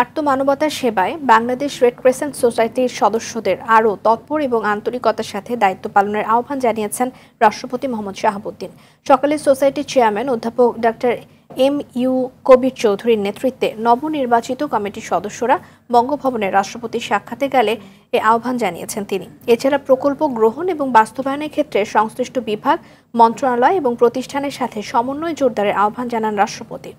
আত্মমানবতার সেবায় Bangladesh red crescent সোসাইটির সদস্যদের আরও তৎপর এবং আন্তরিকতার সাথে দায়িত্ব পালনের আহ্বান জানিয়েছেন রাষ্ট্রপতি মোহাম্মদ শাহাবুদ্দিন সকালে সোসাইটির চেয়ারম্যান অধ্যাপক ডাক্তার এম ইউ কবির চৌধুরীর নেতৃত্বে নবনির্বাচিত কমিটির সদস্যরা বঙ্গভবনে রাষ্ট্রপতির সাক্ষাতে গেলে এ আহ্বান জানিয়েছেন তিনি এছাড়া প্রকল্প গ্রহণ এবং বাস্তবায়নের ক্ষেত্রে সংশ্লিষ্ট বিভাগ মন্ত্রণালয় এবং প্রতিষ্ঠানের সাথে সমন্বয় জোরদারের আহ্বান জানান রাষ্ট্রপতি